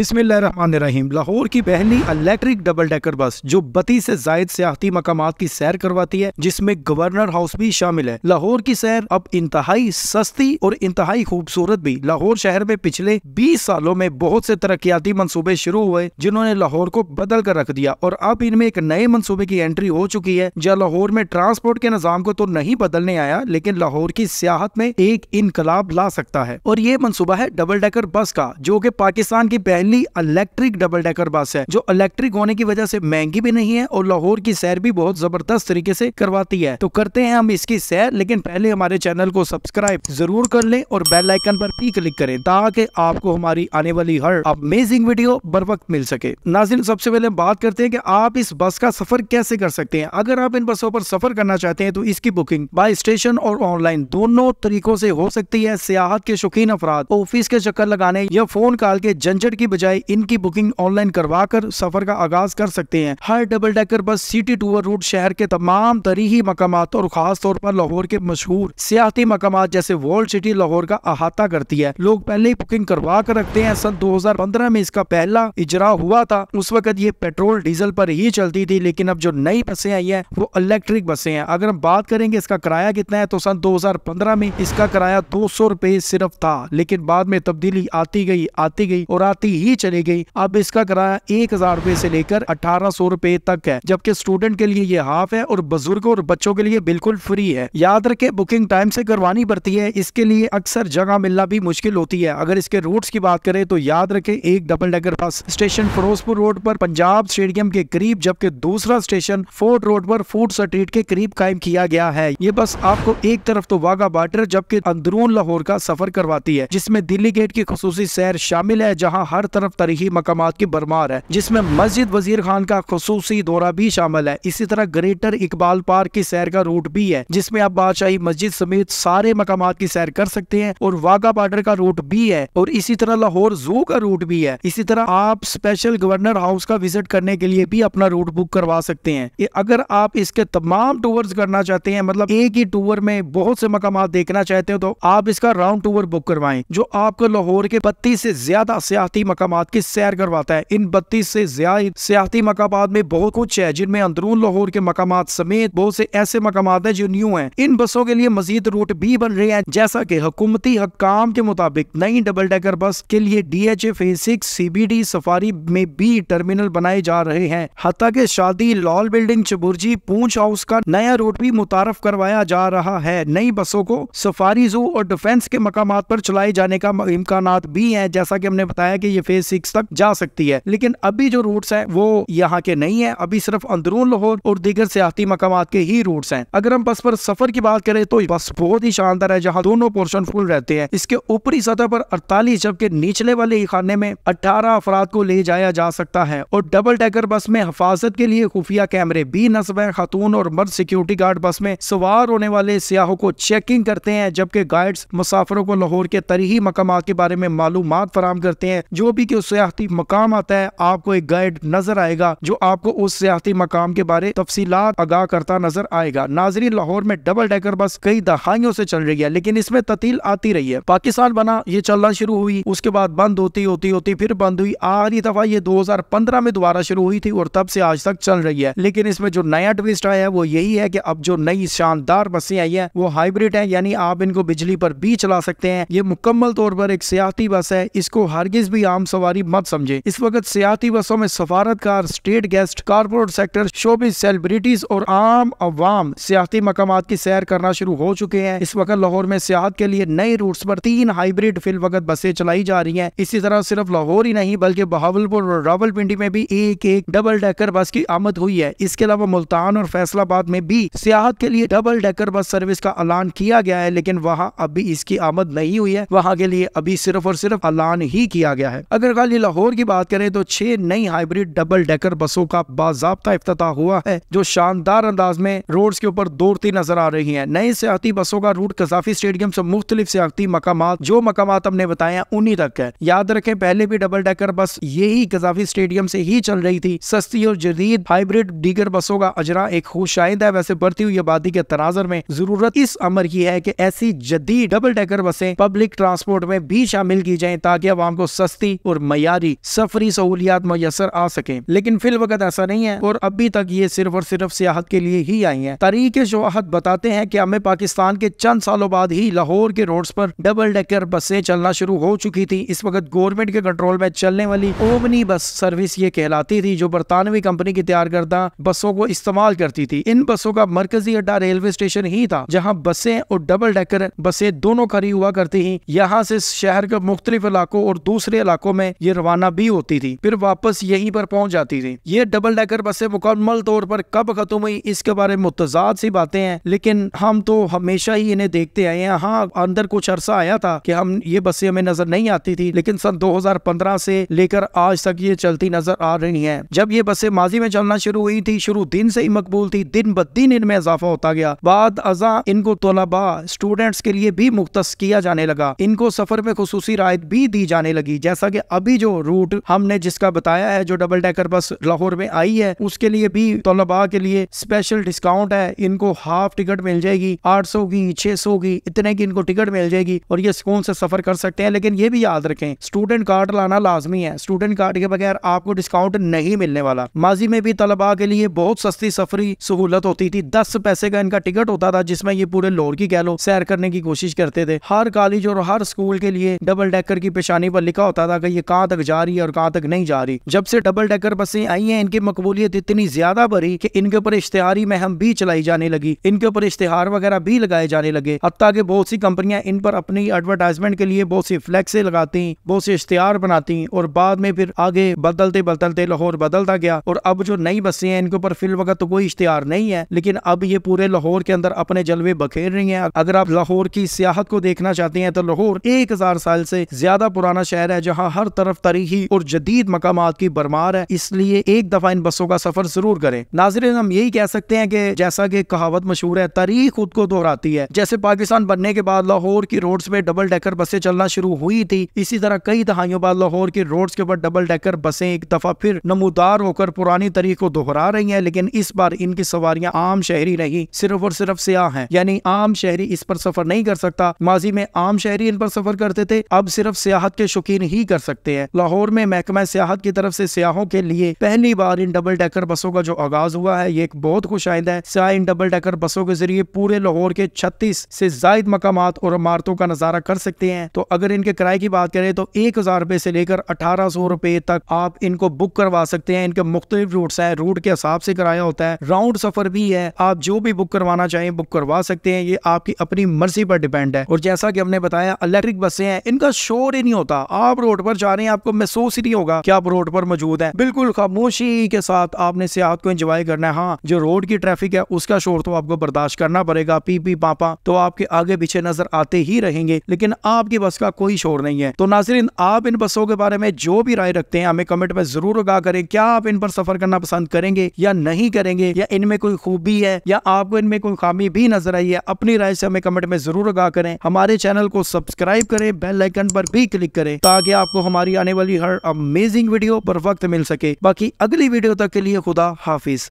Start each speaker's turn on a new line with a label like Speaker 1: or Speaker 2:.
Speaker 1: रहीम लाहौर की पहली electric double decker बस जो बत्तीस से जायद सियाती मकाम की सैर करवाती है जिसमें गवर्नर हाउस भी शामिल है लाहौर की सैर अब इंतहाई सस्ती और इंतहाई खूबसूरत भी लाहौर शहर में पिछले बीस सालों में बहुत से तरक्याती मनसूबे शुरू हुए जिन्होंने लाहौर को बदल कर रख दिया और अब इनमें एक नए मनसूबे की एंट्री हो चुकी है जहाँ लाहौर में ट्रांसपोर्ट के निजाम को तो नहीं बदलने आया लेकिन लाहौर की सियाहत में एक इनकलाब ला सकता है और ये मनसूबा है डबल डेकर बस का जो की पाकिस्तान की पहली पहली इलेक्ट्रिक डबल डेकर बस है जो इलेक्ट्रिक होने की वजह से महंगी भी नहीं है और लाहौर की सैर भी बहुत जबरदस्त तरीके से करवाती है तो करते हैं हम इसकी सैर लेकिन पहले हमारे चैनल को सब्सक्राइब जरूर कर ले और बेल आइकन पर भी क्लिक करें ताकि आपको हमारी आने वाली हर अमेजिंग वीडियो बर वक्त मिल सके नाजिन सबसे पहले बात करते हैं कि आप इस बस का सफर कैसे कर सकते हैं अगर आप इन बसों पर सफर करना चाहते हैं तो इसकी बुकिंग बाय स्टेशन और ऑनलाइन दोनों तरीकों से हो सकती है सियाहत के शौकीन अफराद ऑफिस के चक्कर लगाने या फोन कॉल के झंझट की बजाय इनकी बुकिंग ऑनलाइन करवा कर सफर का आगाज कर सकते हैं हर double decker bus city tour route शहर के तमाम तरीही मकाम और खास तौर पर लाहौर के मशहूर सियाती मकाम जैसे वर्ल्ड सिटी लाहौर का अहाता करती है लोग पहले ही बुकिंग करवा कर रखते हैं सन 2015 में इसका पहला इजरा हुआ था उस वक्त ये पेट्रोल डीजल पर ही चलती थी लेकिन अब जो नई बसें आई हैं वो इलेक्ट्रिक बसें हैं अगर हम बात करेंगे इसका किराया कितना है तो सन 2015 में इसका किराया दो सौ सिर्फ था लेकिन बाद में तब्दीली आती गई आती गई और आती ही चली गई अब इसका किराया एक हजार रूपए से लेकर अठारह सौ रूपए तक है जबकि स्टूडेंट के लिए ये हाफ है और बुजुर्गों और बच्चों के लिए बिल्कुल फ्री है याद रखे बुकिंग टाइम से करवानी पड़ती है इसके लिए अक्सर जगह मिलना भी मुश्किल होती है अगर इसके रूट्स की बात करें तो याद रखे एक double decker bus station Firozpur road पर पंजाब स्टेडियम के करीब जबकि दूसरा स्टेशन फोर्ट रोड पर फूड स्ट्रीट के करीब कायम किया गया है ये बस आपको एक तरफ तो वाघा बार्डर जबकि अंदरून लाहौर का सफर करवाती है जिसमें दिल्ली गेट की खसूसी सैर शामिल है जहाँ हर हर तरफ तारीखी मकाम की भरमार है जिसमे मस्जिद वजीर खान का खसूसी दौरा भी शामिल है इसी तरह ग्रेटर इकबाल पार्क की सैर का रूट भी है जिसमे आप बादशाही मस्जिद समेत सारे मकाम की सैर कर सकते हैं और वाघा बॉर्डर का रूट भी है और इसी तरह लाहौर जू का रूट भी है इसी तरह आप स्पेशल गवर्नर हाउस का विजिट करने के लिए भी अपना रूट बुक करवा सकते हैं अगर आप इसके तमाम टूर्स करना चाहते हैं मतलब एक ही टूर में बहुत से मकाम देखना चाहते हो तो आप इसका राउंड टूर बुक करवाएं जो आपको लाहौर के पत्ती से ज्यादा सियाती मकाम की सैर करवाता है इन बत्तीस से ज्यादा सियाती मकाम में बहुत कुछ है जिनमें अंदरून लाहौर के मकाम समेत बहुत से ऐसे मकाम है जो न्यू है इन बसों के लिए मजीद रूट भी बन रहे हैं जैसा की हुकूमती हकाम के मुताबिक नई डबल डेकर बस के लिए D H F A six C B D safari में भी टर्मिनल बनाए जा रहे हैं हत्या के शादी लॉल बिल्डिंग चबुर्जी पूंछ हाउस का नया रूट भी मुतारफ करवाया जा रहा है नई बसों को सफारी जू और डिफेंस के मकाम पर चलाए जाने का इम्कान भी है जैसा की हमने बताया की ये फेज सिक्स तक जा सकती है लेकिन अभी जो रूट्स हैं वो यहाँ के नहीं है अभी सिर्फ अंदरून लाहौर और दीगर सियाती मकाम के ही रूट्स हैं अगर हम बस पर सफर की बात करें तो बस बहुत ही शानदार है जहाँ दोनों पोर्शन फुल रहते हैं इसके ऊपरी सतह पर अड़तालीस जबकि निचले वाले खाने में अठारह अफराद को ले जाया जा सकता है और डबल टैकर बस में हफाजत के लिए खुफिया कैमरे भी नस्ब है खातून और मर्द सिक्योरिटी गार्ड बस में सवार होने वाले सियाहों को चेकिंग करते हैं जबकि गाइड्स मुसाफरों को लाहौर के तरीही मकाम के बारे में मालूम फराम करते हैं जो भी के उस सियाती मकाम आता है आपको एक गाइड नजर आएगा जो आपको उस सियाती मकाम के बारे तफसी आगाह करता नजर आएगा नाजरी लाहौर में डबल डेकर बस कई दहाइयों से चल रही है लेकिन इसमें ततील आती रही है पाकिस्तान बना ये चलना शुरू हुई उसके बाद बंद होती होती होती फिर बंद हुई आधी दफा ये 2015 में दोबारा शुरू हुई थी और तब से आज तक चल रही है लेकिन इसमें जो नया ट्विस्ट आया है वो यही है की अब जो नई शानदार बसें आई है वो हाइब्रिड है यानी आप इनको बिजली पर भी चला सकते हैं ये मुकम्मल तौर पर एक सियाती बस है इसको हरगिज भी आम सवारी मत समझे इस वक्त सियाती बसों में सफारतकार स्टेट गेस्ट कारपोरेट सेक्टर शोबी सेलिब्रिटीज और आम अवाम सियाती मकाम की सैर करना शुरू हो चुके हैं इस वक्त लाहौर में सियाहत के लिए नए रूट पर तीन हाइब्रिड फिल वक्त बसें चलाई जा रही है इसी तरह सिर्फ लाहौर ही नहीं बल्कि बहावलपुर और रावलपिंडी में भी एक एक डबल डेकर बस की आमद हुई है इसके अलावा मुल्तान और फैसलाबाद में भी सियाहत के लिए डबल डेकर बस सर्विस का ऐलान किया गया है लेकिन वहाँ अभी इसकी आमद नहीं हुई है वहाँ के लिए अभी सिर्फ और सिर्फ ऐलान ही किया गया है अगर खाली लाहौर की बात करें तो छह नई हाइब्रिड डबल डेकर बसों का बाजाबता अफ्ताह हुआ है जो शानदार अंदाज में रोड के ऊपर दौड़ती नजर आ रही है नई सियाती बसों का रूट कजाफी स्टेडियम से मुख्तलिफ सियाती मकाम जो मकाम हमने बताया उन्हीं तक है याद रखे पहले भी डबल डेकर बस यही कजाफी स्टेडियम से ही चल रही थी सस्ती और जदीद हाइब्रिड डीगर बसों का अजरा एक खुशाइंद है वैसे बढ़ती हुई आबादी के तनाजर में जरूरत इस अमर की है की ऐसी जदीद डबल डेकर बसें पब्लिक ट्रांसपोर्ट में भी शामिल की जाए ताकि आवाम को सस्ती और मयारी सफरी सहूलियात मैसर आ सके लेकिन फिल वक्त ऐसा नहीं है और अभी तक ये सिर्फ और सिर्फ सियाहत के लिए ही आई है तारीख शोहत बताते हैं की हमें पाकिस्तान के चंद सालों बाद ही लाहौर के रोड पर डबल डेकर बसें चलना शुरू हो चुकी थी इस वक्त गवर्नमेंट के कंट्रोल में चलने वाली ओमनी बस सर्विस ये कहलाती थी जो बरतानवी कंपनी की तैयार करदा बसों को इस्तेमाल करती थी इन बसों का मरकजी अड्डा रेलवे स्टेशन ही था जहाँ बसें और डबल डेकर बसें दोनों खड़ी हुआ करती थी यहाँ से शहर के मुख्तलिफ इलाकों और दूसरे इलाकों इलाकों में ये रवाना भी होती थी फिर वापस यहीं पर पहुंच जाती थी ये डबल डेकर बसें मुकम्मल तौर पर कब खत्म हुई इसके बारे में मुतजाद सी बातें हैं लेकिन हम तो हमेशा ही इन्हें देखते आए हैं हाँ अंदर कुछ अरसा आया था कि हम ये बसें हमें नजर नहीं आती थी लेकिन सन 2015 से लेकर आज तक ये चलती नजर आ रही है जब ये बसें माजी में चलना शुरू हुई थी शुरू दिन से ही मकबूल थी दिन ब दिन इनमें इजाफा होता गया बाद अजा इनको तलबा स्टूडेंट्स के लिए भी मुख्त किया जाने लगा इनको सफर में खसूसी रायत भी दी जाने लगी जैसा कि अभी जो रूट हमने जिसका बताया है जो डबल डेकर बस लाहौर में आई है उसके लिए भी तलबा के लिए स्पेशल डिस्काउंट है इनको हाफ टिकट मिल जाएगी आठ सौ की छह सौ की इतने की इनको टिकट मिल जाएगी और ये सुकून से सफर कर सकते हैं लेकिन ये भी याद रखें स्टूडेंट कार्ड लाना लाजमी है स्टूडेंट कार्ड के बगैर आपको डिस्काउंट नहीं मिलने वाला माजी में भी तलबा के लिए बहुत सस्ती सफरी सहूलत होती थी दस पैसे का इनका टिकट होता था जिसमें ये पूरे लोर की कह लो सैर करने की कोशिश करते थे हर कॉलेज और हर स्कूल के लिए डबल डेकर की पेशानी पर लिखा होता था है ये कहाँ तक जा रही है और कहाँ तक नहीं जा रही जब से डबल डेकर बसें आई हैं इनकी मकबूलियत इतनी ज्यादा बढ़ी कि इनके ऊपर इश्तेहारी महम भी चलाई जाने लगी इनके ऊपर इश्तेहार वगैरह भी लगाए जाने लगे हत्या के बहुत सी कंपनियां इन पर अपनी एडवर्टाइजमेंट के लिए बहुत सी फ्लैक्से लगाती बहुत से इश्तेहार बनाती और बाद में फिर आगे बदलते बदलते लाहौर बदलता गया और अब जो नई बसें हैं इनके ऊपर फिल वक्त तो कोई इश्तेहार नहीं है लेकिन अब ये पूरे लाहौर के अंदर अपने जलवे बखेर रही है अगर आप लाहौर की सियाहत को देखना चाहते हैं तो लाहौर एक हजार साल से ज्यादा पुराना शहर है जहाँ हर तरफ तारीखी और जदीद मकाम की भरमार है इसलिए एक दफा इन बसों का सफर जरूर करें नाजरन हम यही कह सकते हैं कि जैसा कि कहावत मशहूर है तारीख खुद को दोहराती है जैसे पाकिस्तान बनने के बाद लाहौर की रोड्स पे डबल डेकर बसें चलना शुरू हुई थी इसी तरह कई दहाइयों बाद लाहौर की रोड्स के ऊपर डबल डेकर बसें एक दफा फिर नमोदार होकर पुरानी तारीख को दोहरा रही है लेकिन इस बार इनकी सवारियां आम शहरी नहीं सिर्फ और सिर्फ सियाह है यानी आम शहरी इस पर सफर नहीं कर सकता माजी में आम शहरी इन पर सफर करते थे अब सिर्फ सियाहत के शौकीन ही कर सकते हैं लाहौर में महकमा सियाहत की तरफ से सियाहों के लिए पहली बार इन डबल डेकर बसों का जो आगाज हुआ है ये एक बहुत खुश आइंदा है सियाह इन डबल डेकर बसों के जरिए पूरे लाहौर के छत्तीस से जायद मकाम और इमारतों का नजारा कर सकते हैं तो अगर इनके किराए की बात करें तो एक हजार रुपए ऐसी लेकर अठारह सौ रुपए तक आप इनको बुक करवा सकते हैं इनके मुख्तलिफ रूट है रूट के हिसाब से किराया होता है राउंड सफर भी है आप जो भी बुक करवाना चाहें बुक करवा सकते हैं ये आपकी अपनी मर्जी पर डिपेंड है और जैसा कि हमने बताया इलेक्ट्रिक बसें हैं इनका शोर ही नहीं होता आप रोड पर पर जा रहे हैं आपको महसूस ही नहीं होगा कि आप रोड पर मौजूद हैं बिल्कुल खामोशी के साथ आपने सियाहत को एंजॉय करना है हाँ जो रोड की ट्रैफिक है उसका शोर तो आपको बर्दाश्त करना पड़ेगा पी पी पापा तो आपके आगे पीछे नजर आते ही रहेंगे लेकिन आपकी बस का कोई शोर नहीं है तो नाजरीन आप इन बसों के बारे में जो भी राय रखते हैं हमें कमेंट में जरूर आगाह करें क्या आप इन पर सफर करना पसंद करेंगे या नहीं करेंगे या इनमें कोई खूबी है या आपको इनमें कोई खामी भी नजर आई है अपनी राय से हमें कमेंट में जरूर आगाह करें हमारे चैनल को सब्सक्राइब करें बेल आइकन पर भी क्लिक करें ताकि आपको हमारी आने वाली हर अमेजिंग वीडियो पर वक्त मिल सके बाकी अगली वीडियो तक के लिए खुदा हाफिज